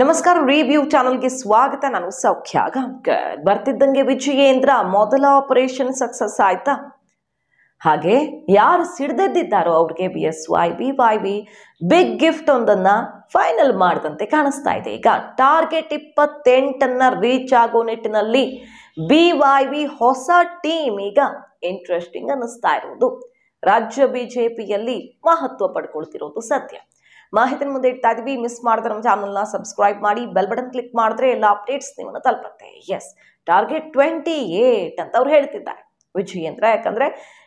ನಮಸ್ಕಾರ ರಿವ್ಯೂ ಚಾನಲ್ಗೆ ಸ್ವಾಗತ ನಾನು ಸೌಖ್ಯ ಗಾಂಕರ್ ಬರ್ತಿದ್ದಂಗೆ ವಿಜಯೇಂದ್ರ ಮೊದಲ ಆಪರೇಷನ್ ಸಕ್ಸಸ್ ಆಯ್ತಾ ಹಾಗೆ ಯಾರು ಸಿಡ್ದೆದ್ದಿದ್ದಾರೋ ಅವ್ರಿಗೆ B S Y B Y B big gift ಒಂದನ್ನು ಫೈನಲ್ ಮಾಡಿದಂತೆ ಕಾಣಿಸ್ತಾ ಇದೆ ಈಗ ಟಾರ್ಗೆಟ್ ಇಪ್ಪತ್ತೆಂಟನ್ನು ರೀಚ್ ಆಗೋ ನಿಟ್ಟಿನಲ್ಲಿ ಬಿ ವೈ ವಿ ಹೊಸ ಟೀಮ್ ಈಗ ಇಂಟ್ರೆಸ್ಟಿಂಗ್ ಅನ್ನಿಸ್ತಾ ಇರೋದು ರಾಜ್ಯ ಬಿಜೆಪಿಯಲ್ಲಿ ಮಹತ್ವ ಪಡ್ಕೊಳ್ತಿರೋದು ಸತ್ಯ ಮಾಹಿತಿ ಮುಂದೆ ಇಡ್ತಾ ಇದೀವಿ ಮಿಸ್ ಮಾಡಿದ್ರೆ ನಮ್ಮ ಚಾನಲ್ನ ಸಬ್ಸ್ಕ್ರೈಬ್ ಮಾಡಿ ಬೆಲ್ ಬಟನ್ ಕ್ಲಿಕ್ ಮಾಡಿದ್ರೆ ಎಲ್ಲ ಅಪ್ಡೇಟ್ಸ್ ನಿಮ್ಮನ್ನು ತಲುಪುತ್ತೆ ಎಸ್ ಟಾರ್ಗೆಟ್ ಟ್ವೆಂಟಿ ಏಟ್ ಅಂತ ಅವ್ರು ಹೇಳ್ತಿದ್ದಾರೆ ವಿಜಯ್ ಅಂತ ಯಾಕಂದ್ರೆ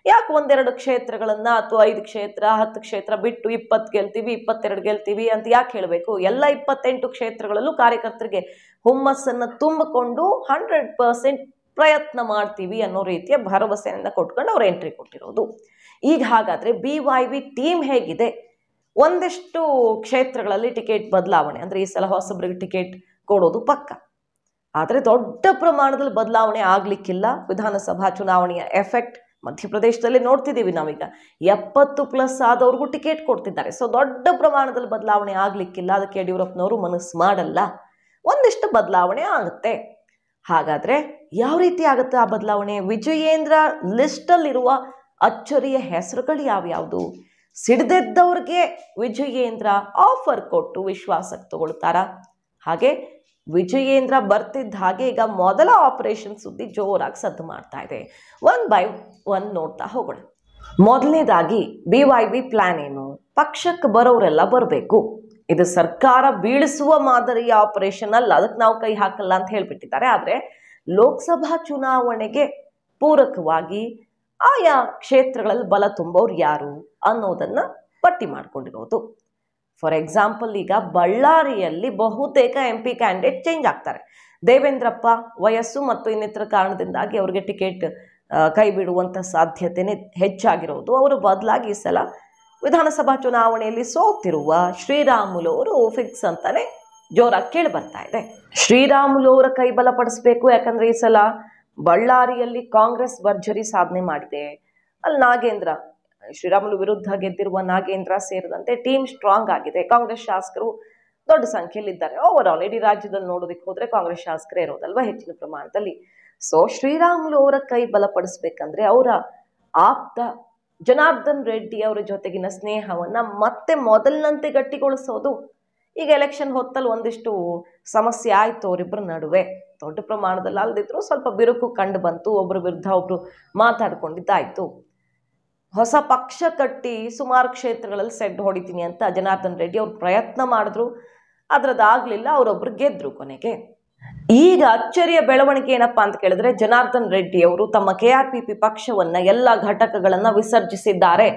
ಯಾಕೆ ಒಂದೆರಡು ಕ್ಷೇತ್ರಗಳನ್ನ ಅಥವಾ ಐದು ಕ್ಷೇತ್ರ ಹತ್ತು ಕ್ಷೇತ್ರ ಬಿಟ್ಟು ಇಪ್ಪತ್ತು ಗೆಲ್ತೀವಿ ಇಪ್ಪತ್ತೆರಡು ಗೆಲ್ತೀವಿ ಅಂತ ಯಾಕೆ ಹೇಳಬೇಕು ಎಲ್ಲ ಇಪ್ಪತ್ತೆಂಟು ಕ್ಷೇತ್ರಗಳಲ್ಲೂ ಕಾರ್ಯಕರ್ತರಿಗೆ ಹುಮ್ಮಸ್ಸನ್ನು ತುಂಬಿಕೊಂಡು ಹಂಡ್ರೆಡ್ ಪರ್ಸೆಂಟ್ ಪ್ರಯತ್ನ ಮಾಡ್ತೀವಿ ಅನ್ನೋ ರೀತಿಯ ಭರವಸೆಯನ್ನು ಕೊಟ್ಕೊಂಡು ಅವ್ರು ಎಂಟ್ರಿ ಕೊಟ್ಟಿರೋದು ಈಗ ಹಾಗಾದರೆ ಬಿ ವೈ ವಿ ಟೀಮ್ ಹೇಗಿದೆ ಒಂದಿಷ್ಟು ಕ್ಷೇತ್ರಗಳಲ್ಲಿ ಟಿಕೆಟ್ ಬದಲಾವಣೆ ಅಂದರೆ ಈ ಸಲ ಹೊಸಬ್ರಿಗೆ ಟಿಕೆಟ್ ಕೊಡೋದು ಪಕ್ಕ ಆದರೆ ದೊಡ್ಡ ಪ್ರಮಾಣದಲ್ಲಿ ಬದಲಾವಣೆ ಆಗಲಿಕ್ಕಿಲ್ಲ ವಿಧಾನಸಭಾ ಚುನಾವಣೆಯ ಎಫೆಕ್ಟ್ ಮಧ್ಯಪ್ರದೇಶದಲ್ಲಿ ನೋಡ್ತಿದ್ದೀವಿ ನಾವೀಗ ಎಪ್ಪತ್ತು ಪ್ಲಸ್ ಆದವ್ರಿಗೂ ಟಿಕೆಟ್ ಕೊಡ್ತಿದ್ದಾರೆ ಸೊ ದೊಡ್ಡ ಪ್ರಮಾಣದಲ್ಲಿ ಬದಲಾವಣೆ ಆಗಲಿಕ್ಕಿಲ್ಲ ಅದಕ್ಕೆ ಯಡಿಯೂರಪ್ಪನವರು ಮನಸ್ಸು ಮಾಡಲ್ಲ ಒಂದಿಷ್ಟು ಬದಲಾವಣೆ ಆಗುತ್ತೆ ಹಾಗಾದರೆ ಯಾವ ರೀತಿ ಆಗುತ್ತೆ ಆ ಬದಲಾವಣೆ ವಿಜಯೇಂದ್ರ ಲಿಸ್ಟಲ್ಲಿರುವ ಅಚ್ಚರಿಯ ಹೆಸರುಗಳು ಯಾವ್ಯಾವುದು ಸಿಡ್ದೆದ್ದವ್ರಿಗೆ ವಿಜಯೇಂದ್ರ ಆಫರ್ ಕೊಟ್ಟು ವಿಶ್ವಾಸಕ್ಕೆ ತಗೊಳ್ತಾರ ಹಾಗೆ ವಿಜಯೇಂದ್ರ ಬರ್ತಿದ್ದ ಹಾಗೆ ಈಗ ಮೊದಲ ಆಪರೇಷನ್ ಸುದ್ದಿ ಜೋರಾಗಿ ಸದ್ದು ಮಾಡ್ತಾ ಇದೆ ಒನ್ ಬೈ ಒನ್ ನೋಡ್ತಾ ಹೋಗೋಣ ಮೊದಲನೇದಾಗಿ ಬಿ ವೈ ಬಿ ಪ್ಲಾನ್ ಏನು ಪಕ್ಷಕ್ಕೆ ಬರೋರೆಲ್ಲ ಬರಬೇಕು ಇದು ಸರ್ಕಾರ ಬೀಳಿಸುವ ಮಾದರಿಯ ಆಪರೇಷನ್ ಅಲ್ಲ ಅದಕ್ಕೆ ನಾವು ಕೈ ಹಾಕಲ್ಲ ಅಂತ ಹೇಳಿಬಿಟ್ಟಿದ್ದಾರೆ ಆದರೆ ಲೋಕಸಭಾ ಚುನಾವಣೆಗೆ ಪೂರಕವಾಗಿ ಆಯಾ ಕ್ಷೇತ್ರಗಳಲ್ಲಿ ಬಲ ತುಂಬೋರು ಯಾರು ಅನ್ನೋದನ್ನು ಪಟ್ಟಿ ಮಾಡಿಕೊಂಡಿರೋದು ಫಾರ್ ಎಕ್ಸಾಂಪಲ್ ಈಗ ಬಳ್ಳಾರಿಯಲ್ಲಿ ಬಹುತೇಕ ಎಂ ಪಿ ಕ್ಯಾಂಡಿಡೇಟ್ ಚೇಂಜ್ ಆಗ್ತಾರೆ ದೇವೇಂದ್ರಪ್ಪ ವಯಸ್ಸು ಮತ್ತು ಇನ್ನಿತರ ಕಾರಣದಿಂದಾಗಿ ಅವರಿಗೆ ಟಿಕೆಟ್ ಕೈ ಬಿಡುವಂಥ ಹೆಚ್ಚಾಗಿರೋದು ಅವರು ಬದಲಾಗಿ ಈ ಸಲ ವಿಧಾನಸಭಾ ಚುನಾವಣೆಯಲ್ಲಿ ಸೋತಿರುವ ಶ್ರೀರಾಮುಲು ಅವರು ಫಿಕ್ಸ್ ಅಂತಾನೆ ಜೋರಾಗಿ ಕೇಳಿ ಬರ್ತಾ ಇದೆ ಶ್ರೀರಾಮುಲು ಅವರ ಕೈ ಬಲಪಡಿಸಬೇಕು ಯಾಕಂದರೆ ಈ ಸಲ ಬಳ್ಳಾರಿಯಲ್ಲಿ ಕಾಂಗ್ರೆಸ್ ಭರ್ಜರಿ ಸಾಧನೆ ಮಾಡಿದೆ ಅಲ್ಲಿ ನಾಗೇಂದ್ರ ಶ್ರೀರಾಮುಲು ವಿರುದ್ಧ ಗೆದ್ದಿರುವ ನಾಗೇಂದ್ರ ಸೇರಿದಂತೆ ಟೀಮ್ ಸ್ಟ್ರಾಂಗ್ ಆಗಿದೆ ಕಾಂಗ್ರೆಸ್ ಶಾಸಕರು ದೊಡ್ಡ ಸಂಖ್ಯೆಯಲ್ಲಿ ಇದ್ದಾರೆ ಓವರ್ ಆಲ್ ಇಡೀ ರಾಜ್ಯದಲ್ಲಿ ನೋಡೋದಕ್ಕೆ ಹೋದರೆ ಕಾಂಗ್ರೆಸ್ ಶಾಸಕರೇ ಇರೋದಲ್ವಾ ಹೆಚ್ಚಿನ ಪ್ರಮಾಣದಲ್ಲಿ ಸೊ ಶ್ರೀರಾಮುಲು ಅವರ ಕೈ ಬಲಪಡಿಸ್ಬೇಕಂದ್ರೆ ಅವರ ಆಪ್ತ ಜನಾರ್ದನ್ ರೆಡ್ಡಿ ಅವರ ಜೊತೆಗಿನ ಸ್ನೇಹವನ್ನ ಮತ್ತೆ ಮೊದಲಿನಂತೆ ಗಟ್ಟಿಗೊಳಿಸೋದು ಈಗ ಎಲೆಕ್ಷನ್ ಹೊತ್ತಲ್ಲಿ ಒಂದಿಷ್ಟು ಸಮಸ್ಯೆ ಆಯಿತು ಅವರಿಬ್ಬರ ನಡುವೆ ದೊಡ್ಡ ಪ್ರಮಾಣದಲ್ಲಿ ಅಲ್ಲದಿದ್ರು ಸ್ವಲ್ಪ ಬಿರುಕು ಕಂಡು ಬಂತು ಒಬ್ಬರ ವಿರುದ್ಧ ಒಬ್ಬರು ಮಾತಾಡ್ಕೊಂಡಿದ್ದಾಯಿತು ಹೊಸ ಪಕ್ಷ ಕಟ್ಟಿ ಸುಮಾರು ಕ್ಷೇತ್ರಗಳಲ್ಲಿ ಸೆಡ್ ಹೊಡಿತೀನಿ ಅಂತ ಜನಾರ್ದನ್ ರೆಡ್ಡಿ ಅವ್ರು ಪ್ರಯತ್ನ ಮಾಡಿದ್ರು ಅದರದ್ದಾಗಲಿಲ್ಲ ಅವರೊಬ್ರು ಗೆದ್ರು ಕೊನೆಗೆ ಈಗ ಅಚ್ಚರಿಯ ಬೆಳವಣಿಗೆ ಏನಪ್ಪಾ ಅಂತ ಕೇಳಿದ್ರೆ ಜನಾರ್ದನ್ ರೆಡ್ಡಿ ಅವರು ತಮ್ಮ ಕೆ ಆರ್ ಪಿ ಪಿ ಪಕ್ಷವನ್ನು ಎಲ್ಲ ಘಟಕಗಳನ್ನು ವಿಸರ್ಜಿಸಿದ್ದಾರೆ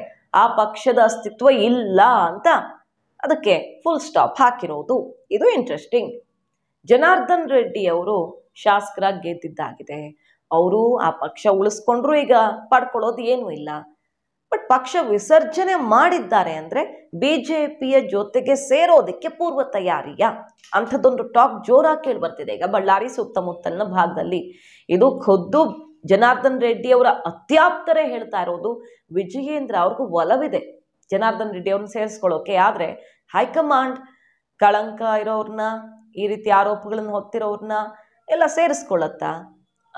ಆ ಪಕ್ಷದ ಅಸ್ತಿತ್ವ ಇಲ್ಲ ಅಂತ ಅದಕ್ಕೆ ಫುಲ್ ಸ್ಟಾಪ್ ಹಾಕಿರೋದು ಇದು ಇಂಟ್ರೆಸ್ಟಿಂಗ್ ಜನಾರ್ದನ್ ರೆಡ್ಡಿ ಅವರು ಶಾಸಕರಾಗಿ ಗೆದ್ದಿದ್ದಾಗಿದೆ ಅವರು ಆ ಪಕ್ಷ ಉಳಿಸ್ಕೊಂಡ್ರು ಈಗ ಪಡ್ಕೊಳ್ಳೋದು ಏನು ಇಲ್ಲ ಬಟ್ ಪಕ್ಷ ವಿಸರ್ಜನೆ ಮಾಡಿದ್ದಾರೆ ಅಂದರೆ ಬಿ ಜೆ ಪಿಯ ಜೊತೆಗೆ ಸೇರೋದಕ್ಕೆ ಪೂರ್ವ ತಯಾರಿಯ ಅಂಥದ್ದೊಂದು ಟಾಕ್ ಜೋರಾಗಿ ಕೇಳಿ ಬರ್ತಿದೆ ಈಗ ಬಳ್ಳಾರಿ ಸುತ್ತಮುತ್ತಲಿನ ಭಾಗದಲ್ಲಿ ಇದು ಖುದ್ದು ಜನಾರ್ದನ್ ರೆಡ್ಡಿ ಅವರ ಅತ್ಯಾಪ್ತರೇ ಹೇಳ್ತಾ ಇರೋದು ವಿಜಯೇಂದ್ರ ಅವ್ರಿಗೂ ಒಲವಿದೆ ಜನಾರ್ದನ್ ರೆಡ್ಡಿ ಅವ್ರನ್ನ ಸೇರಿಸ್ಕೊಳ್ಳೋಕೆ ಆದರೆ ಹೈಕಮಾಂಡ್ ಕಳಂಕ ಇರೋರನ್ನ ಈ ರೀತಿ ಆರೋಪಗಳನ್ನು ಹೊತ್ತಿರೋರ್ನ ಎಲ್ಲ ಸೇರಿಸ್ಕೊಳ್ಳುತ್ತಾ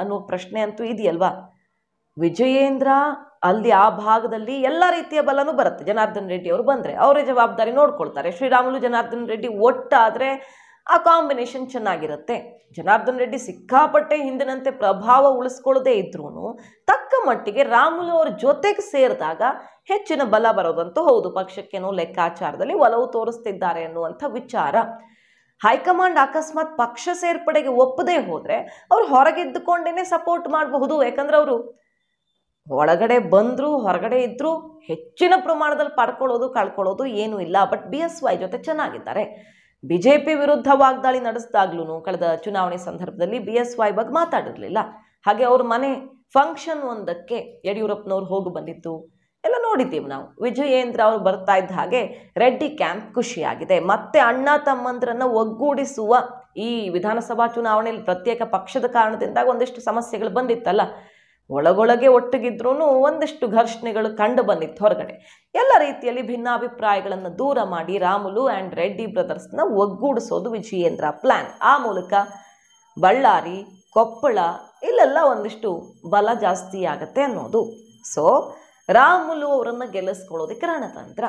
ಅನ್ನೋ ಪ್ರಶ್ನೆ ಅಂತೂ ಇದೆಯಲ್ವಾ ವಿಜಯೇಂದ್ರ ಅಲ್ಲಿ ಆ ಭಾಗದಲ್ಲಿ ಎಲ್ಲ ರೀತಿಯ ಬಲನೂ ಬರುತ್ತೆ ಜನಾರ್ದನ್ ರೆಡ್ಡಿ ಅವರು ಬಂದರೆ ಅವರೇ ಜವಾಬ್ದಾರಿ ನೋಡ್ಕೊಳ್ತಾರೆ ಶ್ರೀರಾಮುಲು ಜನಾರ್ದನ್ ರೆಡ್ಡಿ ಒಟ್ಟಾದರೆ ಆ ಕಾಂಬಿನೇಷನ್ ಚೆನ್ನಾಗಿರುತ್ತೆ ಜನಾರ್ದನ್ ರೆಡ್ಡಿ ಸಿಕ್ಕಾಪಟ್ಟೆ ಹಿಂದಿನಂತೆ ಪ್ರಭಾವ ಉಳಿಸ್ಕೊಳ್ಳದೇ ಇದ್ರೂ ತಕ್ಕ ಮಟ್ಟಿಗೆ ರಾಮುಲು ಅವ್ರ ಜೊತೆಗೆ ಸೇರಿದಾಗ ಹೆಚ್ಚಿನ ಬಲ ಬರೋದಂತೂ ಹೌದು ಪಕ್ಷಕ್ಕೇನು ಲೆಕ್ಕಾಚಾರದಲ್ಲಿ ಒಲವು ತೋರಿಸ್ತಿದ್ದಾರೆ ಅನ್ನುವಂಥ ವಿಚಾರ ಹೈಕಮಾಂಡ್ ಅಕಸ್ಮಾತ್ ಪಕ್ಷ ಸೇರ್ಪಡೆಗೆ ಒಪ್ಪದೇ ಹೋದರೆ ಅವ್ರು ಹೊರಗೆದ್ದುಕೊಂಡೇನೆ ಸಪೋರ್ಟ್ ಮಾಡಬಹುದು ಯಾಕಂದ್ರೆ ಅವರು ಒಳಗಡೆ ಬಂದ್ರು ಹೊರಗಡೆ ಇದ್ರು ಹೆಚ್ಚಿನ ಪ್ರಮಾಣದಲ್ಲಿ ಪಡ್ಕೊಳ್ಳೋದು ಕಳ್ಕೊಳ್ಳೋದು ಏನೂ ಇಲ್ಲ ಬಟ್ ಬಿ ಎಸ್ ವೈ ಜೊತೆ ಚೆನ್ನಾಗಿದ್ದಾರೆ ಬಿಜೆಪಿ ವಿರುದ್ಧ ವಾಗ್ದಾಳಿ ನಡೆಸಿದಾಗ್ಲೂ ಕಳೆದ ಚುನಾವಣೆ ಸಂದರ್ಭದಲ್ಲಿ ಬಿ ಎಸ್ ವೈ ಬಗ್ಗೆ ಮಾತಾಡಿರಲಿಲ್ಲ ಹಾಗೆ ಅವ್ರ ಮನೆ ಫಂಕ್ಷನ್ ಒಂದಕ್ಕೆ ಯಡಿಯೂರಪ್ಪನವ್ರು ಹೋಗಿ ಬಂದಿತ್ತು ಎಲ್ಲ ನೋಡಿದ್ದೀವಿ ನಾವು ವಿಜಯೇಂದ್ರ ಅವರು ಬರ್ತಾ ಇದ್ದ ಹಾಗೆ ರೆಡ್ಡಿ ಕ್ಯಾಂಪ್ ಖುಷಿಯಾಗಿದೆ ಮತ್ತೆ ಅಣ್ಣ ತಮ್ಮಂದ್ರನ್ನ ಒಗ್ಗೂಡಿಸುವ ಈ ವಿಧಾನಸಭಾ ಚುನಾವಣೆಯಲ್ಲಿ ಪ್ರತ್ಯೇಕ ಪಕ್ಷದ ಕಾರಣದಿಂದಾಗ ಒಂದಿಷ್ಟು ಸಮಸ್ಯೆಗಳು ಬಂದಿತ್ತಲ್ಲ ಒಳಗೊಳಗೆ ಒಟ್ಟಿಗಿದ್ರೂ ಒಂದಿಷ್ಟು ಘರ್ಷಣೆಗಳು ಕಂಡು ಬಂದಿತ್ತು ಹೊರಗಡೆ ಎಲ್ಲ ರೀತಿಯಲ್ಲಿ ಭಿನ್ನಾಭಿಪ್ರಾಯಗಳನ್ನು ದೂರ ಮಾಡಿ ರಾಮುಲು ಆ್ಯಂಡ್ ರೆಡ್ಡಿ ಬ್ರದರ್ಸ್ನ ಒಗ್ಗೂಡಿಸೋದು ವಿಜಯೇಂದ್ರ ಪ್ಲ್ಯಾನ್ ಆ ಮೂಲಕ ಬಳ್ಳಾರಿ ಕೊಪ್ಪಳ ಇಲ್ಲೆಲ್ಲ ಒಂದಿಷ್ಟು ಬಲ ಜಾಸ್ತಿ ಆಗತ್ತೆ ಅನ್ನೋದು ಸೊ ರಾಮುಲು ಅವರನ್ನು ಗೆಲ್ಲಿಸ್ಕೊಳ್ಳೋದಕ್ಕೆ ರಣತಂತ್ರ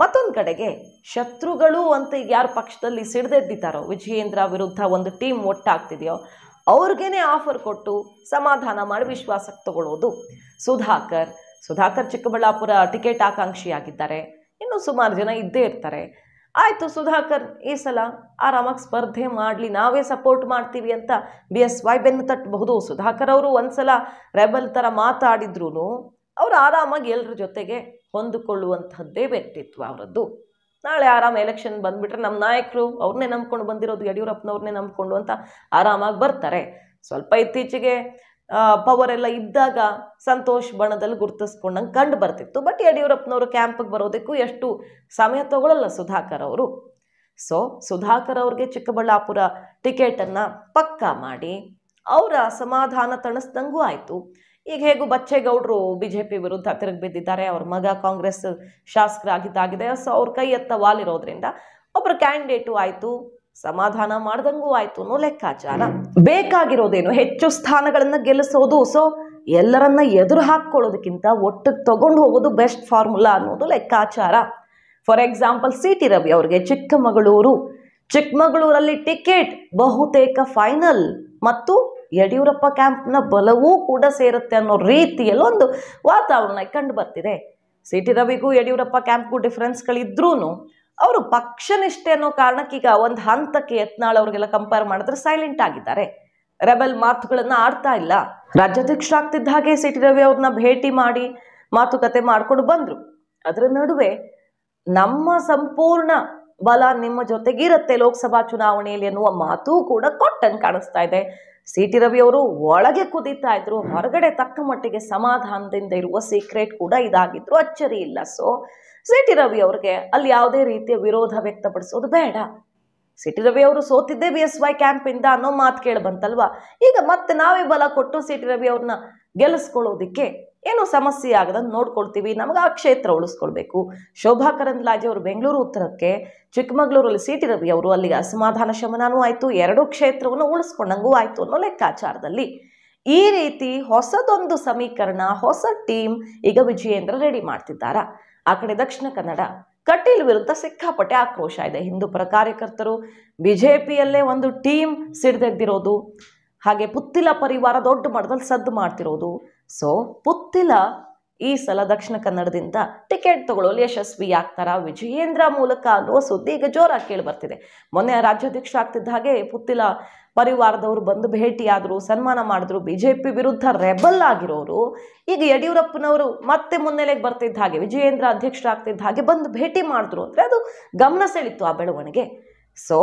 ಮತ್ತೊಂದು ಕಡೆಗೆ ಶತ್ರುಗಳು ಅಂತ ಈಗ ಯಾರ ಪಕ್ಷದಲ್ಲಿ ಸಿಡ್ದೆದ್ದಿದ್ದಾರೋ ವಿಜಯೇಂದ್ರ ವಿರುದ್ಧ ಒಂದು ಟೀಮ್ ಒಟ್ಟಾಗ್ತಿದೆಯೋ ಅವ್ರಿಗೇನೆ ಆಫರ್ ಕೊಟ್ಟು ಸಮಾಧಾನ ಮಾಡಿ ವಿಶ್ವಾಸಕ್ಕೆ ತಗೊಳ್ಳೋದು ಸುಧಾಕರ್ ಸುಧಾಕರ್ ಚಿಕ್ಕಬಳ್ಳಾಪುರ ಟಿಕೆಟ್ ಆಕಾಂಕ್ಷಿಯಾಗಿದ್ದಾರೆ ಇನ್ನೂ ಸುಮಾರು ಜನ ಇದ್ದೇ ಇರ್ತಾರೆ ಆಯಿತು ಸುಧಾಕರ್ ಈ ಸಲ ಆರಾಮಾಗಿ ಸ್ಪರ್ಧೆ ಮಾಡಲಿ ನಾವೇ ಸಪೋರ್ಟ್ ಮಾಡ್ತೀವಿ ಅಂತ ಬಿ ಎಸ್ ವೈ ಬೆನ್ನು ತಟ್ಟಬಹುದು ಸುಧಾಕರ್ ಅವರು ಒಂದು ಸಲ ರೆಬಲ್ ಥರ ಮಾತಾಡಿದ್ರು ಅವರು ಆರಾಮಾಗಿ ಎಲ್ಲರ ಜೊತೆಗೆ ಹೊಂದಿಕೊಳ್ಳುವಂಥದ್ದೇ ವ್ಯಕ್ತಿತ್ವ ಅವರದ್ದು ನಾಳೆ ಆರಾಮ ಎಲೆಕ್ಷನ್ ಬಂದುಬಿಟ್ರೆ ನಮ್ಮ ನಾಯಕರು ಅವ್ರನ್ನೇ ನಂಬ್ಕೊಂಡು ಬಂದಿರೋದು ಯಡಿಯೂರಪ್ಪನವ್ರನ್ನೇ ನಂಬ್ಕೊಂಡು ಅಂತ ಆರಾಮಾಗಿ ಬರ್ತಾರೆ ಸ್ವಲ್ಪ ಇತ್ತೀಚೆಗೆ ಪವರ್ ಎಲ್ಲ ಇದ್ದಾಗ ಸಂತೋಷ್ ಬಣದಲ್ಲಿ ಗುರ್ತಿಸ್ಕೊಂಡಂಗೆ ಕಂಡು ಬರ್ತಿತ್ತು ಬಟ್ ಯಡಿಯೂರಪ್ಪನವರು ಕ್ಯಾಂಪಿಗೆ ಬರೋದಕ್ಕೂ ಎಷ್ಟು ಸಮಯ ತಗೊಳ್ಳಲ್ಲ ಸುಧಾಕರ್ ಅವರು ಸೊ ಸುಧಾಕರ್ ಅವ್ರಿಗೆ ಚಿಕ್ಕಬಳ್ಳಾಪುರ ಟಿಕೆಟನ್ನು ಪಕ್ಕಾ ಮಾಡಿ ಅವರ ಸಮಾಧಾನ ತಣಿಸ್ದಂಗೂ ಆಯಿತು ಈಗ ಹೇಗೂ ಬಚ್ಚೇಗೌಡರು ಬಿ ಜೆ ಪಿ ವಿರುದ್ಧ ತಿರುಗಿ ಬಿದ್ದಿದ್ದಾರೆ ಅವ್ರ ಮಗ ಕಾಂಗ್ರೆಸ್ ಶಾಸಕರಾಗಿದ್ದಾಗಿದೆ ಸೊ ಅವ್ರ ಕೈ ಎತ್ತ ವಾಲಿರೋದ್ರಿಂದ ಒಬ್ಬರು ಕ್ಯಾಂಡಿಡೇಟು ಆಯಿತು ಸಮಾಧಾನ ಮಾಡ್ದಂಗೂ ಆಯಿತು ಅನ್ನೋ ಲೆಕ್ಕಾಚಾರ ಬೇಕಾಗಿರೋದೇನು ಹೆಚ್ಚು ಸ್ಥಾನಗಳನ್ನು ಗೆಲ್ಲಿಸೋದು ಸೊ ಎಲ್ಲರನ್ನ ಎದುರು ಹಾಕ್ಕೊಳ್ಳೋದಕ್ಕಿಂತ ಒಟ್ಟಿಗೆ ತಗೊಂಡು ಹೋಗೋದು ಬೆಸ್ಟ್ ಫಾರ್ಮುಲಾ ಅನ್ನೋದು ಲೆಕ್ಕಾಚಾರ for example C T Ravi ಅವ್ರಿಗೆ ಚಿಕ್ಕಮಗಳೂರು ಚಿಕ್ಕಮಗಳೂರಲ್ಲಿ ಟಿಕೆಟ್ ಬಹುತೇಕ ಫೈನಲ್ ಮತ್ತು ಯಡಿಯೂರಪ್ಪ ಕ್ಯಾಂಪ್ನ ಬಲವೂ ಕೂಡ ಸೇರುತ್ತೆ ಅನ್ನೋ ರೀತಿಯಲ್ಲೊಂದು ವಾತಾವರಣ ಕಂಡು ಬರ್ತಿದೆ ಸಿ ಟಿ ರವಿಗೂ ಯಡಿಯೂರಪ್ಪ ಕ್ಯಾಂಪ್ಗೂ ಡಿಫ್ರೆನ್ಸ್ಗಳಿದ್ರೂ ಅವರು ಪಕ್ಷನಿಷ್ಠೆ ಅನ್ನೋ ಕಾರಣಕ್ಕೀಗ ಒಂದು ಹಂತಕ್ಕೆ ಯತ್ನಾಳ್ ಅವರಿಗೆಲ್ಲ ಕಂಪೇರ್ ಮಾಡಿದ್ರೆ ಸೈಲೆಂಟ್ ಆಗಿದ್ದಾರೆ ರೆಬಲ್ ಮಾತುಗಳನ್ನು ಆಡ್ತಾ ಇಲ್ಲ ರಾಜ್ಯಾಧ್ಯಕ್ಷ ಆಗ್ತಿದ್ದ ಹಾಗೆ ಸಿ ಟಿ ರವಿ ಅವ್ರನ್ನ ಭೇಟಿ ಮಾಡಿ ಮಾತುಕತೆ ಮಾಡಿಕೊಂಡು ಬಂದರು ಅದರ ನಡುವೆ ನಮ್ಮ ಸಂಪೂರ್ಣ ಬಲ ನಿಮ್ಮ ಜೊತೆಗಿರುತ್ತೆ ಲೋಕಸಭಾ ಚುನಾವಣೆಯಲ್ಲಿ ಎನ್ನುವ ಮಾತು ಕೂಡ ಕೊಟ್ಟಂಗೆ ಕಾಣಿಸ್ತಾ ಇದೆ ಸಿ ಟಿ ಅವರು ಒಳಗೆ ಕುದೀತಾ ಇದ್ರು ಹೊರಗಡೆ ತಕ್ಕ ಮಟ್ಟಿಗೆ ಸಮಾಧಾನದಿಂದ ಇರುವ ಸೀಕ್ರೆಟ್ ಕೂಡ ಇದಾಗಿದ್ರು ಅಚ್ಚರಿ ಇಲ್ಲ ಸೊ ಸಿ ಟಿ ರವಿ ಅವ್ರಿಗೆ ಅಲ್ಲಿ ಯಾವುದೇ ರೀತಿಯ ವಿರೋಧ ವ್ಯಕ್ತಪಡಿಸೋದು ಬೇಡ ಸಿ ಟಿ ರವಿ ಅವರು ಸೋತಿದ್ದೇ ಬಿ ಎಸ್ ವೈ ಕ್ಯಾಂಪಿಂದ ಅನ್ನೋ ಮಾತು ಕೇಳಿ ಬಂತಲ್ವಾ ಈಗ ಮತ್ತೆ ನಾವೇ ಬಲ ಕೊಟ್ಟು ಸಿ ಟಿ ರವಿ ಅವ್ರನ್ನ ಗೆಲ್ಲಿಸ್ಕೊಳ್ಳೋದಕ್ಕೆ ಏನು ಸಮಸ್ಯೆ ಆಗದಂಗೆ ನೋಡ್ಕೊಳ್ತೀವಿ ನಮಗೆ ಆ ಕ್ಷೇತ್ರ ಉಳಿಸ್ಕೊಳ್ಬೇಕು ಶೋಭಾ ಕರಂದ್ಲಾಜೆ ಅವರು ಬೆಂಗಳೂರು ಉತ್ತರಕ್ಕೆ ಚಿಕ್ಕಮಗಳೂರಲ್ಲಿ ಸಿ ಟಿ ರವಿ ಅವರು ಅಲ್ಲಿಗೆ ಅಸಮಾಧಾನ ಶಮನವೂ ಆಯಿತು ಎರಡು ಕ್ಷೇತ್ರವನ್ನು ಉಳಿಸ್ಕೊಂಡಂಗೂ ಆಯಿತು ಅನ್ನೋ ಲೆಕ್ಕಾಚಾರದಲ್ಲಿ ಈ ರೀತಿ ಹೊಸದೊಂದು ಸಮೀಕರಣ ಹೊಸ ಟೀಮ್ ಈಗ ವಿಜಯೇಂದ್ರ ರೆಡಿ ಮಾಡ್ತಿದ್ದಾರ ಆ ಕಡೆ ದಕ್ಷಿಣ ಕನ್ನಡ ಕಟೀಲ್ ವಿರುದ್ಧ ಸಿಕ್ಕಾಪಟ್ಟೆ ಆಕ್ರೋಶ ಇದೆ ಹಿಂದೂ ಪರ ಕಾರ್ಯಕರ್ತರು ಬಿ ಜೆ ಒಂದು ಟೀಮ್ ಸಿಡ್ದೆದ್ದಿರೋದು ಹಾಗೆ ಪುತ್ತಿಲ ಪರಿವಾರ ದೊಡ್ಡ ಮಟ್ಟದಲ್ಲಿ ಸದ್ದು ಮಾಡ್ತಿರೋದು ಸೊ ಪುತ್ತಿಲ ಈ ಸಲ ದಕ್ಷಿಣ ಕನ್ನಡದಿಂದ ಟಿಕೆಟ್ ತಗೊಳ್ಳಲು ಯಶಸ್ವಿ ಆಗ್ತಾರ ವಿಜಯೇಂದ್ರ ಮೂಲಕ ಅನ್ನುವ ಸುದ್ದಿ ಈಗ ಜೋರಾಗಿ ಕೇಳಿ ಬರ್ತಿದೆ ಮೊನ್ನೆ ರಾಜ್ಯಾಧ್ಯಕ್ಷ ಆಗ್ತಿದ್ದ ಹಾಗೆ ಪುತ್ತಿಲ ಪರಿವಾರದವರು ಬಂದು ಭೇಟಿಯಾದರು ಸನ್ಮಾನ ಮಾಡಿದ್ರು ಬಿ ಜೆ ಪಿ ವಿರುದ್ಧ ರೆಬಲ್ ಆಗಿರೋರು ಈಗ ಯಡಿಯೂರಪ್ಪನವರು ಮತ್ತೆ ಮುನ್ನೆಲೆಗೆ ಬರ್ತಿದ್ದ ಹಾಗೆ ವಿಜಯೇಂದ್ರ ಅಧ್ಯಕ್ಷರಾಗ್ತಿದ್ದ ಹಾಗೆ ಬಂದು ಭೇಟಿ ಮಾಡಿದ್ರು ಅಂದರೆ ಅದು ಗಮನ ಸೆಳೀತು ಆ ಬೆಳವಣಿಗೆ ಸೊ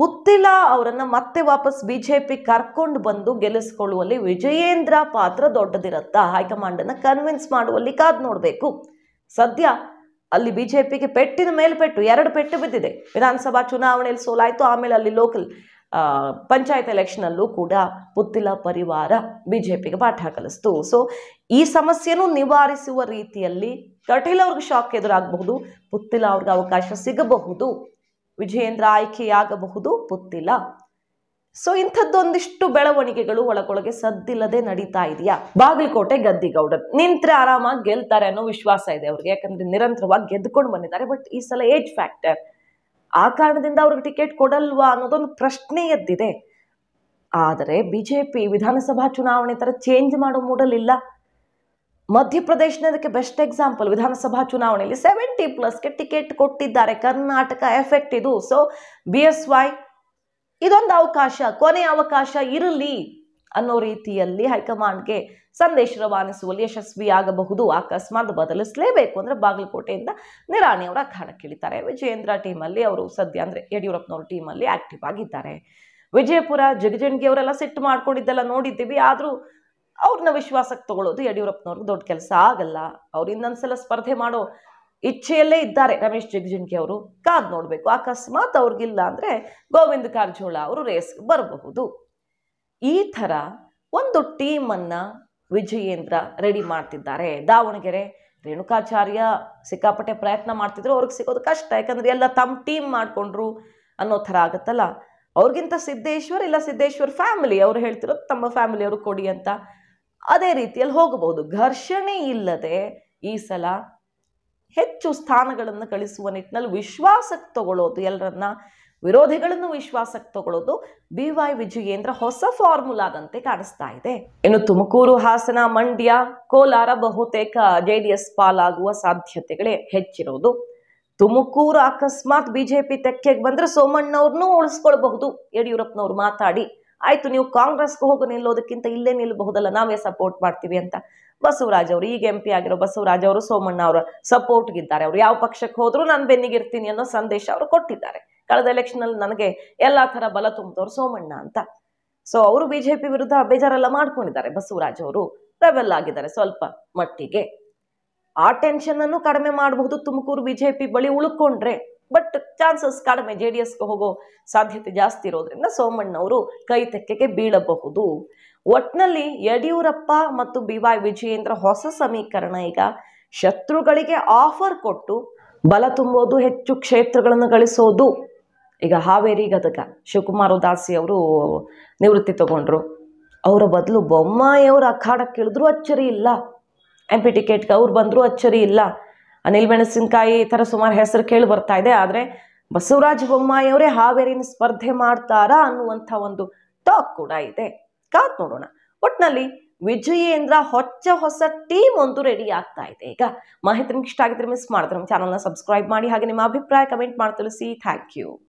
ಪುತ್ತಿಲ ಅವರನ್ನು ಮತ್ತೆ ವಾಪಸ್ ಬಿ ಜೆ ಪಿ ಕರ್ಕೊಂಡು ಬಂದು ಗೆಲ್ಲಿಸ್ಕೊಳ್ಳುವಲ್ಲಿ ವಿಜಯೇಂದ್ರ ಪಾತ್ರ ಹೈಕಮಾಂಡ್ ಹೈಕಮಾಂಡನ್ನು ಕನ್ವಿನ್ಸ್ ಮಾಡುವಲ್ಲಿ ಕಾದ್ ನೋಡಬೇಕು ಸದ್ಯ ಅಲ್ಲಿ ಬಿ ಜೆ ಪಿಗೆ ಪೆಟ್ಟಿನ ಪೆಟ್ಟು ಎರಡು ಪೆಟ್ಟು ಬಿದ್ದಿದೆ ವಿಧಾನಸಭಾ ಚುನಾವಣೆಯಲ್ಲಿ ಸೋಲಾಯಿತು ಆಮೇಲೆ ಅಲ್ಲಿ ಲೋಕಲ್ ಪಂಚಾಯತ್ ಎಲೆಕ್ಷನಲ್ಲೂ ಕೂಡ ಪುತ್ತಿಲ ಪರಿವಾರ ಬಿ ಜೆ ಪಿಗೆ ಪಾಠ ಕಲಿಸ್ತು ಸೊ ಈ ಸಮಸ್ಯೆನೂ ನಿವಾರಿಸುವ ರೀತಿಯಲ್ಲಿ ಕಟೀಲ್ ಅವ್ರಿಗೆ ಶಾಕ್ ಎದುರಾಗಬಹುದು ಪುತ್ತಿಲ ಅವ್ರಿಗೆ ಅವಕಾಶ ಸಿಗಬಹುದು ವಿಜಯೇಂದ್ರ ಆಯ್ಕೆಯಾಗಬಹುದು ಗೊತ್ತಿಲ್ಲ ಸೊ ಇಂಥದ್ದೊಂದಿಷ್ಟು ಬೆಳವಣಿಗೆಗಳು ಒಳಗೊಳಗೆ ಸದ್ದಿಲ್ಲದೆ ನಡೀತಾ ಇದೆಯಾ ಬಾಗಲಕೋಟೆ ಗದ್ದಿಗೌಡರ್ ನಿಂತ್ರೆ ಆರಾಮಾಗಿ ಗೆಲ್ತಾರೆ ಅನ್ನೋ ವಿಶ್ವಾಸ ಇದೆ ಅವ್ರಿಗೆ ಯಾಕಂದ್ರೆ ನಿರಂತರವಾಗಿ ಗೆದ್ದುಕೊಂಡು ಬಂದಿದ್ದಾರೆ ಬಟ್ ಈ ಸಲ ಏಜ್ ಫ್ಯಾಕ್ಟರ್ ಆ ಕಾರಣದಿಂದ ಅವ್ರಿಗೆ ಟಿಕೆಟ್ ಕೊಡಲ್ವಾ ಅನ್ನೋದೊಂದು ಪ್ರಶ್ನೆ ಎದ್ದಿದೆ ಆದರೆ ಬಿಜೆಪಿ ವಿಧಾನಸಭಾ ಚುನಾವಣೆ ತರ ಚೇಂಜ್ ಮಾಡೋ ಮೂಡಲಿಲ್ಲ ಮಧ್ಯಪ್ರದೇಶನದಕ್ಕೆ ಬೆಸ್ಟ್ ಎಕ್ಸಾಂಪಲ್ ವಿಧಾನಸಭಾ ಚುನಾವಣೆಯಲ್ಲಿ ಸೆವೆಂಟಿ ಪ್ಲಸ್ಗೆ ಟಿಕೆಟ್ ಕೊಟ್ಟಿದ್ದಾರೆ ಕರ್ನಾಟಕ ಎಫೆಕ್ಟ್ ಇದು ಸೊ ಬಿ ಎಸ್ ವೈ ಇದೊಂದು ಅವಕಾಶ ಕೊನೆ ಅವಕಾಶ ಇರಲಿ ಅನ್ನೋ ರೀತಿಯಲ್ಲಿ ಹೈಕಮಾಂಡ್ಗೆ ಸಂದೇಶ ರವಾನಿಸುವಲ್ಲಿ ಯಶಸ್ವಿಯಾಗಬಹುದು ಅಕಸ್ಮಾತ್ ಬದಲಿಸಲೇಬೇಕು ಅಂದರೆ ಬಾಗಲಕೋಟೆಯಿಂದ ನಿರಾಣಿಯವರ ಅಖಾಡಕ್ಕೆ ಇಳಿತಾರೆ ವಿಜಯೇಂದ್ರ ಟೀಮಲ್ಲಿ ಅವರು ಸದ್ಯ ಅಂದರೆ ಯಡಿಯೂರಪ್ಪನವ್ರ ಟೀಮಲ್ಲಿ ಆಕ್ಟಿವ್ ಆಗಿದ್ದಾರೆ ವಿಜಯಪುರ ಜಗಜಣಗಿ ಅವರೆಲ್ಲ ಸಿಟ್ಟು ಮಾಡ್ಕೊಂಡಿದ್ದೆಲ್ಲ ನೋಡಿದ್ದೀವಿ ಆದರೂ ಅವ್ರನ್ನ ವಿಶ್ವಾಸಕ್ಕೆ ತಗೊಳ್ಳೋದು ಯಡಿಯೂರಪ್ಪನವ್ರಿಗೆ ದೊಡ್ಡ ಕೆಲಸ ಆಗಲ್ಲ ಅವ್ರು ಇನ್ನೊಂದ್ಸಲ ಸ್ಪರ್ಧೆ ಮಾಡೋ ಇಚ್ಛೆಯಲ್ಲೇ ಇದ್ದಾರೆ ರಮೇಶ್ ಜಿಗಜಿಣಗಿ ಅವರು ಕಾದ್ ನೋಡಬೇಕು ಅಕಸ್ಮಾತ್ ಅವ್ರಿಗಿಲ್ಲ ಅಂದರೆ ಗೋವಿಂದ ಕಾರಜೋಳ ಅವರು ರೇಸ್ಗೆ ಬರಬಹುದು ಈ ಥರ ಒಂದು ಟೀಮನ್ನು ವಿಜಯೇಂದ್ರ ರೆಡಿ ಮಾಡ್ತಿದ್ದಾರೆ ದಾವಣಗೆರೆ ರೇಣುಕಾಚಾರ್ಯ ಸಿಕ್ಕಾಪಟ್ಟೆ ಪ್ರಯತ್ನ ಮಾಡ್ತಿದ್ರು ಅವ್ರಿಗೆ ಸಿಗೋದು ಕಷ್ಟ ಯಾಕಂದರೆ ಎಲ್ಲ ತಮ್ಮ ಟೀಮ್ ಮಾಡಿಕೊಂಡ್ರು ಅನ್ನೋ ಥರ ಆಗುತ್ತಲ್ಲ ಅವ್ರಿಗಿಂತ ಸಿದ್ದೇಶ್ವರ್ ಇಲ್ಲ ಸಿದ್ದೇಶ್ವರ್ ಫ್ಯಾಮಿಲಿ ಅವ್ರು ಹೇಳ್ತಿರೋದು ತಮ್ಮ ಫ್ಯಾಮಿಲಿಯವರು ಕೊಡಿ ಅಂತ ಅದೇ ರೀತಿಯಲ್ಲಿ ಹೋಗಬಹುದು ಘರ್ಷಣೆ ಇಲ್ಲದೆ ಈ ಸಲ ಹೆಚ್ಚು ಸ್ಥಾನಗಳನ್ನು ಕಳಿಸುವ ನಿಟ್ಟಿನಲ್ಲಿ ವಿಶ್ವಾಸಕ್ಕೆ ತಗೊಳ್ಳೋದು ಎಲ್ಲರನ್ನ ವಿರೋಧಿಗಳನ್ನು ವಿಶ್ವಾಸಕ್ಕೆ ತಗೊಳ್ಳೋದು ಬಿ ವೈ ವಿಜಯೇಂದ್ರ ಹೊಸ ಫಾರ್ಮುಲಾದಂತೆ ಕಾಣಿಸ್ತಾ ಇದೆ ಇನ್ನು ತುಮಕೂರು ಹಾಸನ ಮಂಡ್ಯ ಕೋಲಾರ ಬಹುತೇಕ ಜೆ ಡಿ ಎಸ್ ಪಾಲಾಗುವ ಸಾಧ್ಯತೆಗಳೇ ಹೆಚ್ಚಿರೋದು ತುಮಕೂರು ಅಕಸ್ಮಾತ್ ಬಿಜೆಪಿ ತೆಕ್ಕೆಗೆ ಬಂದ್ರೆ ಸೋಮಣ್ಣವ್ರನ್ನೂ ಉಳಿಸ್ಕೊಳ್ಬಹುದು ಯಡಿಯೂರಪ್ಪನವ್ರು ಮಾತಾಡಿ ಆಯ್ತು ನೀವು ಕಾಂಗ್ರೆಸ್ಗೆ ಹೋಗಿ ನಿಲ್ಲೋದಕ್ಕಿಂತ ಇಲ್ಲೇ ನಿಲ್ಲಬಹುದಲ್ಲ ನಾವೇ ಸಪೋರ್ಟ್ ಮಾಡ್ತೀವಿ ಅಂತ ಬಸವರಾಜ್ ಅವರು ಈಗ ಎಂ ಪಿ ಆಗಿರೋ ಬಸವರಾಜ್ ಅವರು ಸೋಮಣ್ಣ ಅವರ ಸಪೋರ್ಟ್ಗಿದ್ದಾರೆ ಅವರು ಯಾವ ಪಕ್ಷಕ್ಕೆ ಹೋದರೂ ನಾನು ಬೆನ್ನಿಗಿರ್ತೀನಿ ಅನ್ನೋ ಸಂದೇಶ ಅವರು ಕೊಟ್ಟಿದ್ದಾರೆ ಕಳೆದ ಎಲೆಕ್ಷನಲ್ಲಿ ನನಗೆ ಎಲ್ಲ ಥರ ಬಲ ತುಂಬಿದವರು ಸೋಮಣ್ಣ ಅಂತ ಸೊ ಅವರು ಬಿಜೆಪಿ ವಿರುದ್ಧ ಬೇಜಾರೆಲ್ಲ ಮಾಡ್ಕೊಂಡಿದ್ದಾರೆ ಬಸವರಾಜ್ ಅವರು ರೆಬೆಲ್ ಆಗಿದ್ದಾರೆ ಸ್ವಲ್ಪ ಮಟ್ಟಿಗೆ ಆ ಟೆನ್ಷನ್ ಅನ್ನು ಕಡಿಮೆ ಮಾಡಬಹುದು ತುಮಕೂರು ಬಿಜೆಪಿ ಬಳಿ ಉಳ್ಕೊಂಡ್ರೆ ಬಟ್ ಚಾನ್ಸಸ್ ಕಡಿಮೆ ಜೆ ಡಿ ಎಸ್ಗೆ ಹೋಗೋ ಸಾಧ್ಯತೆ ಜಾಸ್ತಿ ಇರೋದ್ರಿಂದ ಸೋಮಣ್ಣವರು ಕೈ ತೆಕ್ಕೆಗೆ ಬೀಳಬಹುದು ಒಟ್ನಲ್ಲಿ ಯಡಿಯೂರಪ್ಪ ಮತ್ತು ಬಿ ವೈ ವಿಜಯೇಂದ್ರ ಹೊಸ ಸಮೀಕರಣ ಈಗ ಶತ್ರುಗಳಿಗೆ ಆಫರ್ ಕೊಟ್ಟು ಬಲ ತುಂಬೋದು ಹೆಚ್ಚು ಕ್ಷೇತ್ರಗಳನ್ನು ಗಳಿಸೋದು ಈಗ ಹಾವೇರಿ ಗದಗ ಶಿವಕುಮಾರ ಉದಾಸಿ ಅವರು ನಿವೃತ್ತಿ ತಗೊಂಡ್ರು ಅವರ ಬದಲು ಬೊಮ್ಮಾಯಿಯವರು ಅಖಾಡಕ್ಕಿಳಿದ್ರು ಅಚ್ಚರಿ ಇಲ್ಲ ಎಂ ಪಿ ಟಿಕೆಟ್ಗೆ ಅವ್ರು ಬಂದರೂ ಅಚ್ಚರಿ ಇಲ್ಲ ಅನಿಲ್ ಮೆಣಸಿನಕಾಯಿ ಈ ಥರ ಸುಮಾರು ಹೆಸರು ಕೇಳಿ ಬರ್ತಾ ಇದೆ ಆದರೆ ಬಸವರಾಜ ಬೊಮ್ಮಾಯಿ ಅವರೇ ಹಾವೇರಿನ ಸ್ಪರ್ಧೆ ಮಾಡ್ತಾರಾ ಅನ್ನುವಂಥ ಒಂದು ಟಾಕ್ ಕೂಡ ಇದೆ ಕಾತ್ ನೋಡೋಣ ಒಟ್ನಲ್ಲಿ ವಿಜಯೇಂದ್ರ ಹೊಚ್ಚ ಹೊಸ ಟೀಮ್ ಒಂದು ರೆಡಿ ಆಗ್ತಾ ಇದೆ ಈಗ ಮಾಹಿತಿ ನಿಮ್ಗೆ ಇಷ್ಟ ಆಗಿದ್ರೆ ಮಿಸ್ ಮಾಡಿದ್ರೆ ನಮ್ಮ ಚಾನಲ್ನ ಸಬ್ಸ್ಕ್ರೈಬ್ ಮಾಡಿ ಹಾಗೆ ನಿಮ್ಮ ಅಭಿಪ್ರಾಯ ಕಮೆಂಟ್ ಮಾಡಿ ತಿಳಿಸಿ ಥ್ಯಾಂಕ್ ಯು